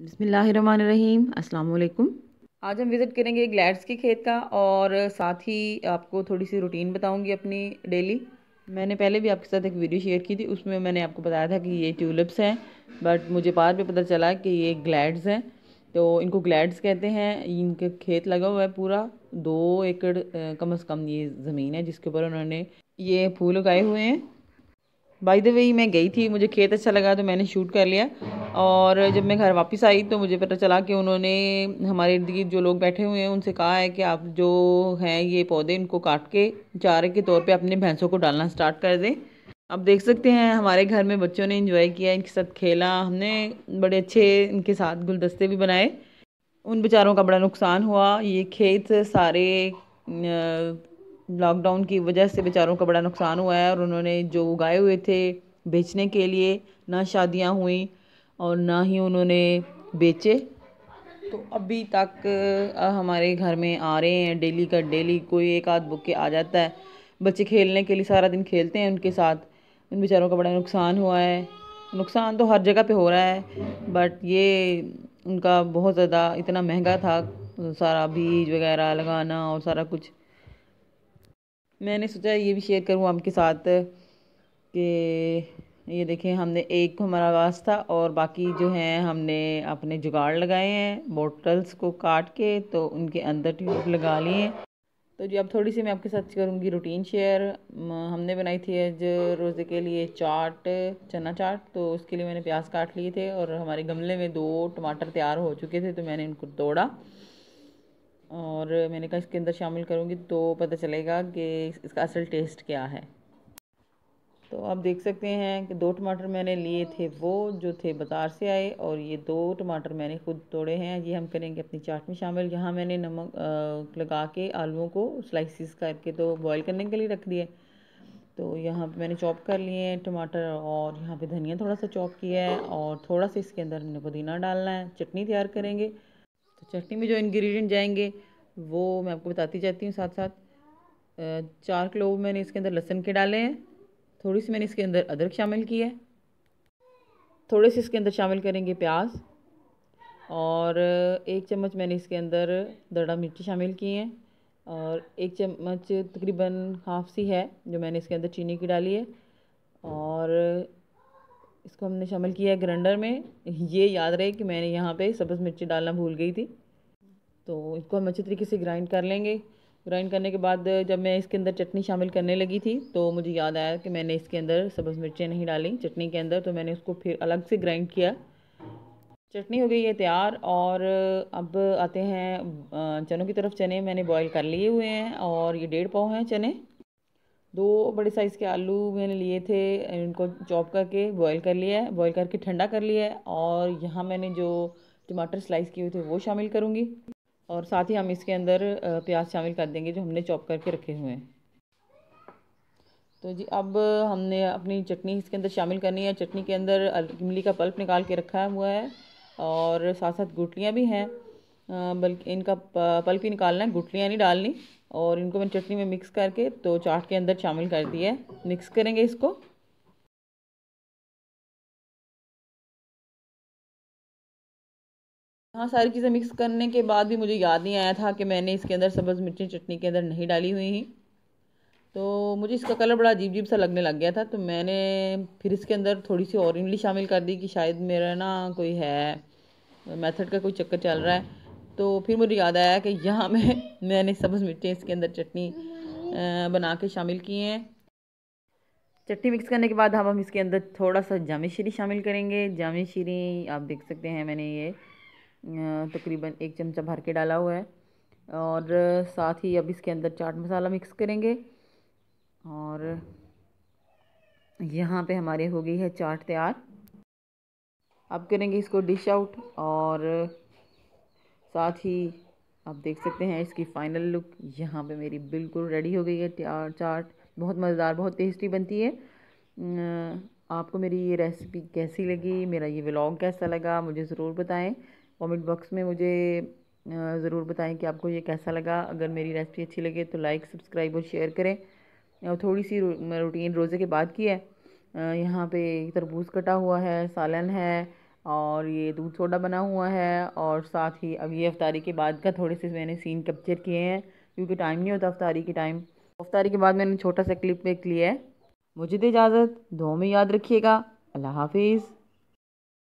बसमीम अल्लाम आज हम विज़िट करेंगे ग्लैड्स के खेत का और साथ ही आपको थोड़ी सी रूटीन बताऊंगी अपनी डेली मैंने पहले भी आपके साथ एक वीडियो शेयर की थी उसमें मैंने आपको बताया था कि ये ट्यूलिप्स हैं बट मुझे बाद में पता चला कि ये ग्लैड्स हैं तो इनको ग्लैड्स कहते हैं इनके खेत लगा हुआ है पूरा दो एकड़ कम अज़ कम ये ज़मीन है जिसके ऊपर उन्होंने ये फूल उगाए हुए हैं बाई द वे मैं गई थी मुझे खेत अच्छा लगा तो मैंने शूट कर लिया और जब मैं घर वापस आई तो मुझे पता चला कि उन्होंने हमारे इर्द गिर्द जो लोग बैठे हुए हैं उनसे कहा है कि आप जो हैं ये पौधे इनको काट के चारे के तौर पे अपने भैंसों को डालना स्टार्ट कर दें आप देख सकते हैं हमारे घर में बच्चों ने इंजॉय किया इनके साथ खेला हमने बड़े अच्छे इनके साथ गुलदस्ते भी बनाए उन बेचारों का बड़ा नुकसान हुआ ये खेत सारे लॉकडाउन की वजह से बेचारों का बड़ा नुकसान हुआ है और उन्होंने जो उगाए हुए थे बेचने के लिए ना शादियां हुई और ना ही उन्होंने बेचे तो अभी तक हमारे घर में आ रहे हैं डेली का डेली कोई एक आध बुक के आ जाता है बच्चे खेलने के लिए सारा दिन खेलते हैं उनके साथ उन बेचारों का बड़ा नुकसान हुआ है नुकसान तो हर जगह पे हो रहा है बट ये उनका बहुत ज़्यादा इतना महंगा था सारा बीज वगैरह लगाना और सारा कुछ मैंने सोचा ये भी शेयर करूँ आपके साथ कि ये देखें हमने एक हमारा आवाज़ था और बाकी जो हैं हमने अपने जुगाड़ लगाए हैं बोटल्स को काट के तो उनके अंदर ट्यूब लगा लिए तो जी अब थोड़ी सी मैं आपके साथ करूँगी रूटीन शेयर हमने बनाई थी आज रोज़े के लिए चाट चना चाट तो उसके लिए मैंने प्याज काट लिए थे और हमारे गमले में दो टमाटर तैयार हो चुके थे तो मैंने उनको तोड़ा और मैंने कहा इसके अंदर शामिल करूँगी तो पता चलेगा कि इसका असल टेस्ट क्या है तो आप देख सकते हैं कि दो टमाटर मैंने लिए थे वो जो थे बाज़ार से आए और ये दो टमाटर मैंने खुद तोड़े हैं ये हम करेंगे अपनी चाट में शामिल यहाँ मैंने नमक लगा के आलुओं को स्लाइसिस करके तो बॉयल करने के लिए रख दिए तो यहाँ पे मैंने चॉप कर लिए हैं टमाटर और यहाँ पे धनिया थोड़ा सा चॉप किया है और थोड़ा सा इसके अंदर पुदीना डालना है चटनी तैयार करेंगे चटनी में जो इन्ग्रीडियंट जाएंगे वो मैं आपको बताती जाती हूँ साथ साथ चार किलो मैंने इसके अंदर लहसन के डाले हैं थोड़ी सी मैंने इसके अंदर अदरक शामिल की है थोड़े से इसके अंदर शामिल करेंगे प्याज और एक चम्मच मैंने इसके अंदर दड़ा मिर्ची शामिल की है और एक चम्मच तकरीबन हाफ सी है जो मैंने इसके अंदर चीनी की डाली है और इसको हमने शामिल किया है ग्राइंडर में ये याद रहे कि मैंने यहाँ पे सब्ज़ मिर्ची डालना भूल गई थी तो इसको हम अच्छे तरीके से ग्राइंड कर लेंगे ग्राइंड करने के बाद जब मैं इसके अंदर चटनी शामिल करने लगी थी तो मुझे याद आया कि मैंने इसके अंदर सब्ज़ मिर्चें नहीं डाली चटनी के अंदर तो मैंने उसको फिर अलग से ग्राइंड किया चटनी हो गई है तैयार और अब आते हैं चनों की तरफ चने मैंने बॉईल कर लिए हुए हैं और ये डेढ़ पाव हैं चने दो बड़े साइज़ के आलू मैंने लिए थे इनको चॉप करके बॉईल कर लिया है बॉईल करके ठंडा कर लिया है और यहाँ मैंने जो टमाटर स्लाइस किए हुए थे वो शामिल करूँगी और साथ ही हम इसके अंदर प्याज शामिल कर देंगे जो हमने चॉप करके रखे हुए हैं तो जी अब हमने अपनी चटनी इसके अंदर शामिल करनी है चटनी के अंदर इमली का पल्प निकाल के रखा हुआ है और साथ साथ गुटलियाँ भी हैं बल्कि इनका पल्प ही निकालना है गुटलियाँ नहीं डालनी और इनको मैंने चटनी में मिक्स करके तो चाट के अंदर शामिल कर दिया है मिक्स करेंगे इसको हाँ सारी चीज़ें मिक्स करने के बाद भी मुझे याद नहीं आया था कि मैंने इसके अंदर सब्ज़ मिर्ची चटनी के अंदर नहीं डाली हुई हैं तो मुझे इसका कलर बड़ा अजीब अजीब सा लगने लग गया था तो मैंने फिर इसके अंदर थोड़ी सी और इमली शामिल कर दी कि शायद मेरा ना कोई है मेथड का कोई चक्कर चल रहा है तो फिर मुझे याद आया कि यहाँ में मैंने सब्ज़ मिर्चें इसके अंदर चटनी बना के शामिल की हैं चटनी मिक्स करने के बाद हम हम इसके अंदर थोड़ा सा जाम शीरी शामिल करेंगे जाम शीरी आप देख सकते हैं मैंने ये तकरीबन एक चमचा भर के डाला हुआ है और साथ ही अब इसके अंदर चाट मसाला मिक्स करेंगे और यहाँ पे हमारे हो गई है चाट तैयार अब करेंगे इसको डिश आउट और साथ ही आप देख सकते हैं इसकी फ़ाइनल लुक यहाँ पे मेरी बिल्कुल रेडी हो गई है चाट बहुत मज़ेदार बहुत टेस्टी बनती है आपको मेरी ये रेसिपी कैसी लगी मेरा ये व्लॉग कैसा लगा मुझे ज़रूर बताएं कमेंट बॉक्स में मुझे ज़रूर बताएं कि आपको ये कैसा लगा अगर मेरी रेसिपी अच्छी लगे तो लाइक सब्सक्राइब और शेयर करें और थोड़ी सी रूटीन रोज़े के बाद की है यहाँ पे तरबूज कटा हुआ है सालन है और ये दूध सोडा बना हुआ है और साथ ही अब ये अफ्तारी के बाद का थोड़े से मैंने सीन कैप्चर किए हैं क्योंकि टाइम नहीं होता अफ्तारी के टाइम अफ्तारी के बाद मैंने छोटा सा क्लिप एक लिया है मुझे दे तो इजाज़त दो में याद रखिएगा अल्लाह हाफिज़